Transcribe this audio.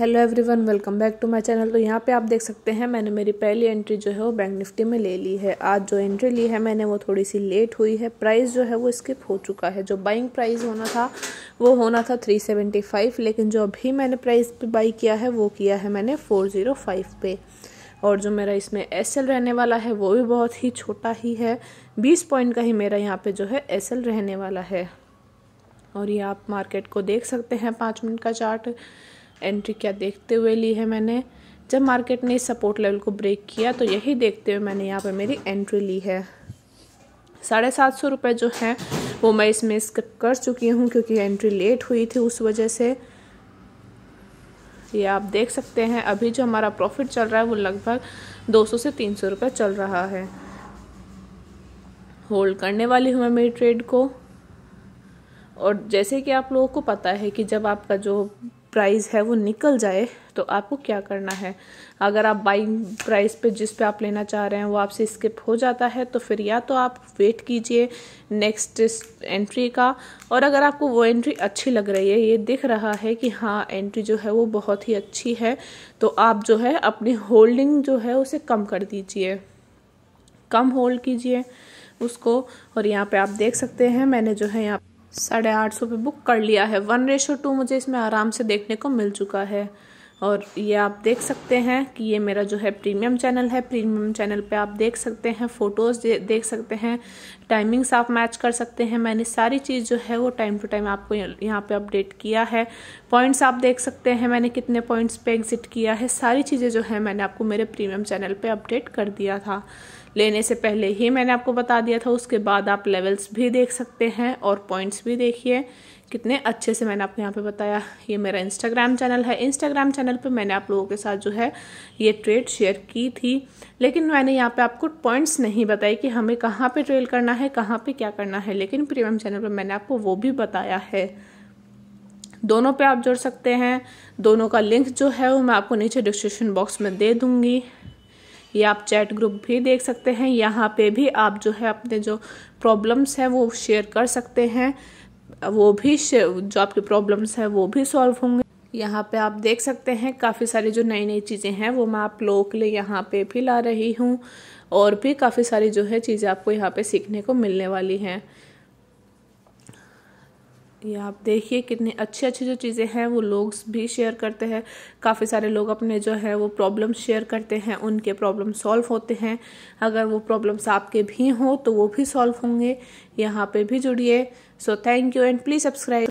hello everyone welcome back to my channel तो यहाँ पे आप देख सकते हैं मैंने मेरी पहली एंट्री जो है वो बैंक निफ्टी में ले ली है आज जो एंट्री ली है मैंने वो थोड़ी सी लेट हुई है प्राइस जो है वो स्किप हो चुका है जो बाइंग प्राइस होना था वो होना था 375 लेकिन जो अभी मैंने प्राइस पे बाई किया है वो किया है मैंने फोर oh पे और जो मेरा इसमें एस रहने वाला है वो भी बहुत ही छोटा ही है बीस पॉइंट का ही मेरा यहाँ पर जो है एस रहने वाला है और ये आप मार्केट को देख सकते हैं पाँच मिनट का चार्ट एंट्री क्या देखते हुए ली है मैंने जब मार्केट ने इस सपोर्ट लेवल को ब्रेक किया तो यही देखते हुए मैंने यहाँ पर मेरी एंट्री ली है साढ़े सात सौ रुपये जो हैं वो मैं इसमें स्किप कर चुकी हूँ क्योंकि एंट्री लेट हुई थी उस वजह से ये आप देख सकते हैं अभी जो हमारा प्रॉफिट चल रहा है वो लगभग 200 से 300 रुपये चल रहा है होल्ड करने वाली हूँ मैं मेरी ट्रेड को और जैसे कि आप लोगों को पता है कि जब आपका जो प्राइस है वो निकल जाए तो आपको क्या करना है अगर आप बाइंग प्राइस पे जिस पे आप लेना चाह रहे हैं वो आपसे स्किप हो जाता है तो फिर या तो आप वेट कीजिए नेक्स्ट एंट्री का और अगर आपको वो एंट्री अच्छी लग रही है ये दिख रहा है कि हाँ एंट्री जो है वो बहुत ही अच्छी है तो आप जो है अपनी होल्डिंग जो है उसे कम कर दीजिए कम होल्ड कीजिए उसको और यहाँ पर आप देख सकते हैं मैंने जो है यहाँ साढ़े आठ सौ पे बुक कर लिया है वन रेशो टू मुझे इसमें आराम से देखने को मिल चुका है और ये आप देख सकते हैं कि ये मेरा जो है प्रीमियम चैनल है प्रीमियम चैनल पे आप देख सकते हैं फ़ोटोज़ देख सकते हैं टाइमिंग्स आप मैच कर सकते हैं मैंने सारी चीज़ जो है वो टाइम टू टाइम आपको यहाँ पे अपडेट किया है पॉइंट्स आप देख सकते हैं मैंने कितने पॉइंट्स पे एग्ज़िट किया है सारी चीज़ें जो है मैंने आपको मेरे प्रीमियम चैनल पर अपडेट कर दिया था लेने से पहले ही मैंने आपको बता दिया था उसके बाद आप लेवल्स भी देख सकते हैं और पॉइंट्स भी देखिए कितने अच्छे से मैंने आपको यहाँ पे बताया ये मेरा इंस्टाग्राम चैनल है इंस्टाग्राम चैनल पे मैंने आप लोगों के साथ जो है ये ट्रेड शेयर की थी लेकिन मैंने यहाँ पे आपको पॉइंट्स नहीं बताए कि हमें कहाँ पे ट्रेल करना है कहाँ पे क्या करना है लेकिन प्रीमियम चैनल पे मैंने आपको वो भी बताया है दोनों पर आप जुड़ सकते हैं दोनों का लिंक जो है वो मैं आपको नीचे डिस्क्रिप्शन बॉक्स में दे दूँगी ये आप चैट ग्रुप भी देख सकते हैं यहाँ पे भी आप जो है अपने जो प्रॉब्लम्स हैं वो शेयर कर सकते हैं वो भी जो आपकी प्रॉब्लम्स हैं वो भी सॉल्व होंगे यहाँ पे आप देख सकते हैं काफ़ी सारी जो नई नई चीज़ें हैं वो मैं आप लोगों के लिए यहाँ पे भी ला रही हूँ और भी काफ़ी सारी जो है चीज़ें आपको यहाँ पे सीखने को मिलने वाली हैं ये आप देखिए कितने अच्छे अच्छे जो चीज़ें हैं वो लोग भी शेयर करते हैं काफ़ी सारे लोग अपने जो है वो प्रॉब्लम शेयर करते हैं उनके प्रॉब्लम सॉल्व होते हैं अगर वो प्रॉब्लम्स आपके भी हों तो वो भी सॉल्व होंगे यहाँ पे भी जुड़िए so thank you and please subscribe